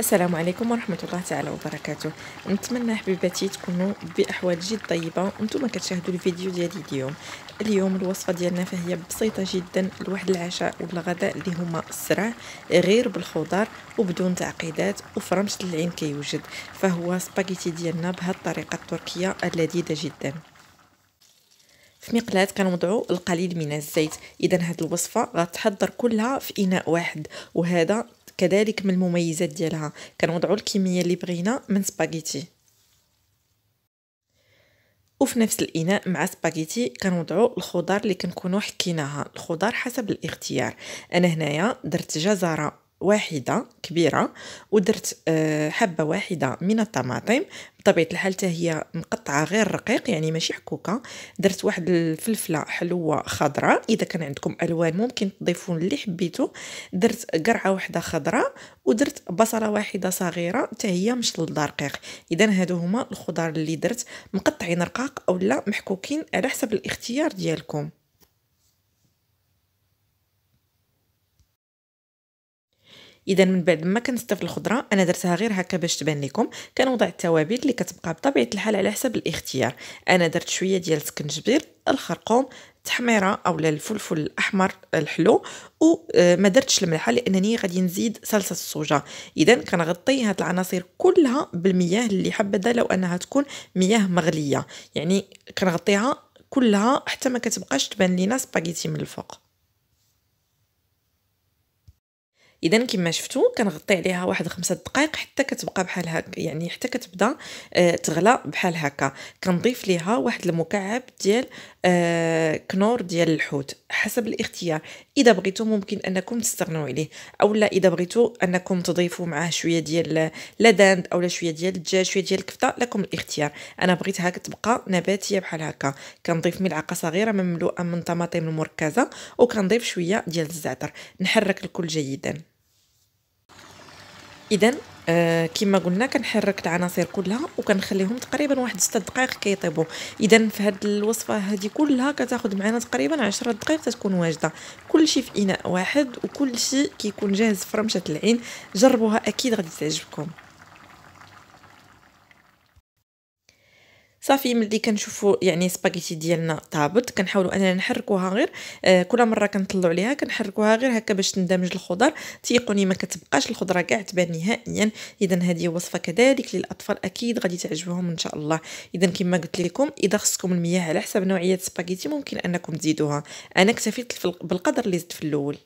السلام عليكم ورحمة الله تعالى وبركاته نتمنى حبيباتي تكونوا بأحوال جد طيبة وانتم كتشاهدوا الفيديو ديالي اليوم اليوم الوصفة ديالنا فهي بسيطة جدا لواحد العشاء والغداء اللي هما السرع غير بالخضار وبدون تعقيدات وفرمش العين كيوجد فهو سباغيتي ديالنا بهذه الطريقة التركية اللذيذة جدا في مقلاة كنوضعوا القليل من الزيت اذا هذه الوصفه غتحضر كلها في اناء واحد وهذا كذلك من المميزات ديالها كنوضعوا الكميه اللي بغينا من سباغيتي وفي نفس الاناء مع سباغيتي كنوضعوا الخضار اللي كنكونوا حكيناها الخضار حسب الاختيار انا هنايا درت جزره واحدة كبيرة ودرت آه، حبة واحدة من الطماطم بطبيعة الحال هي مقطعة غير رقيق يعني ماشي حكوكة درت واحد الفلفلة حلوة خضراء إذا كان عندكم ألوان ممكن تضيفون اللي حبيتو درت قرعة واحدة خضراء ودرت بصلة واحدة صغيرة حتى هي رقيق إذا هادو هما الخضار اللي درت مقطعين رقاق أو لا محكوكين على حسب الاختيار ديالكم اذا من بعد ما كنستف الخضره انا درتها غير هكا باش تبان لكم كنوضع التوابل اللي كتبقى بطبيعه الحال على حسب الاختيار انا درت شويه ديال السكنجبير الخرقوم تحميره اولا الفلفل الاحمر الحلو وما آه، درتش الملحه لانني غادي نزيد صلصه الصوجه اذا كنغطي هاد العناصر كلها بالمياه اللي حبذا لو انها تكون مياه مغليه يعني كنغطيها كلها حتى ما كتبقاش تبان لينا سباغيتي من الفوق اذا كما شفتوا كنغطي عليها واحد خمسة دقائق حتى كتبقى بحال هكا يعني حتى كتبدا آه، تغلى بحال هكا كنضيف ليها واحد المكعب ديال آه، كنور ديال الحوت حسب الاختيار اذا بغيتو ممكن انكم تستغنوا عليه اولا اذا بغيتو انكم تضيفوا معاه شويه ديال لاداند اولا شويه ديال الدجاج شويه ديال الكفته لكم الاختيار انا بغيتها تبقى نباتيه بحال هكا كنضيف ملعقه صغيره مملوءه من طماطم المركزه وكنضيف شويه ديال الزعتر نحرك الكل جيدا اذا آه كما قلنا كنحرك العناصر كلها وكنخليهم تقريبا واحد 6 دقائق كيطيبوا اذا في هذه الوصفه هذه كلها كتاخذ معنا تقريبا 10 دقائق تتكون واجده كلشي في اناء واحد وكلشي كيكون جاهز في رمشه العين جربوها اكيد غادي تعجبكم صافي ملي كنشوفوا يعني سباغيتي ديالنا طابت كنحاولوا اننا نحركوها غير آه كل مره كنطلعوا عليها كنحركوها غير هكا باش تندمج الخضر تيقوني ما كتبقاش الخضره كاع تبان نهائيا اذا هذه وصفه كذلك للاطفال اكيد غادي تعجبهم ان شاء الله اذا كما قلت لكم اذا خصكم المياه على حسب نوعيه سباغيتي ممكن انكم تزيدوها انا اكتفيت بالقدر اللي زدت في الاول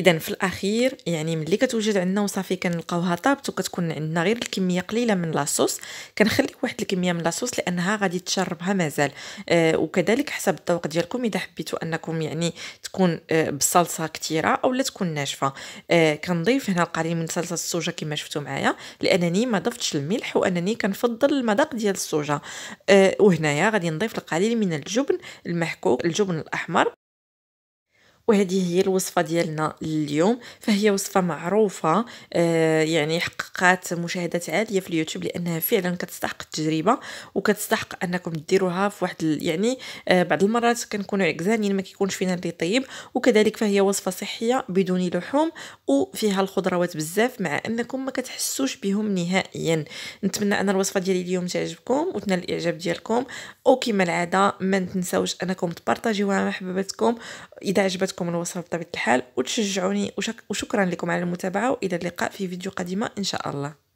اذا في الاخير يعني ملي كتوجد عندنا وصافي كنلقاوها طابت وكتكون عندنا غير الكميه قليله من لاصوص كنخلي واحد الكميه من لاصوص لانها غادي تشربها مازال آه وكذلك حسب الذوق ديالكم اذا حبيتوا انكم يعني تكون آه بالصلصه كثيره اولا تكون ناشفه آه كنضيف هنا القليل من صلصه السوجه كما شفتوا معايا لانني ما ضفتش الملح وانني كنفضل المذاق ديال السوجه آه وهنايا غادي نضيف القليل من الجبن المحكوك الجبن الاحمر وهذه هي الوصفة ديالنا اليوم فهي وصفة معروفة آه، يعني حققت مشاهدات عالية في اليوتيوب لأنها فعلا كتستحق التجربة وكتستحق أنكم ديروها في واحد يعني آه، بعض المرات كنكونوا عكزانين ما كيكونش فينا اللي طيب وكذلك فهي وصفة صحية بدون لحوم وفيها الخضروات بزاف مع أنكم ما كتحسوش بهم نهائيا نتمنى أن الوصفة ديالي اليوم تعجبكم وتنال الإعجاب ديالكم وكما العادة ما تنسوش أنكم تبارطاجيوها مع حبيباتكم إذا عجبتكم حلقتكم الوصفة بطبيعة الحال وتشجعوني وشكرا لكم على المتابعة وإلى اللقاء في فيديو قادمة إن شاء الله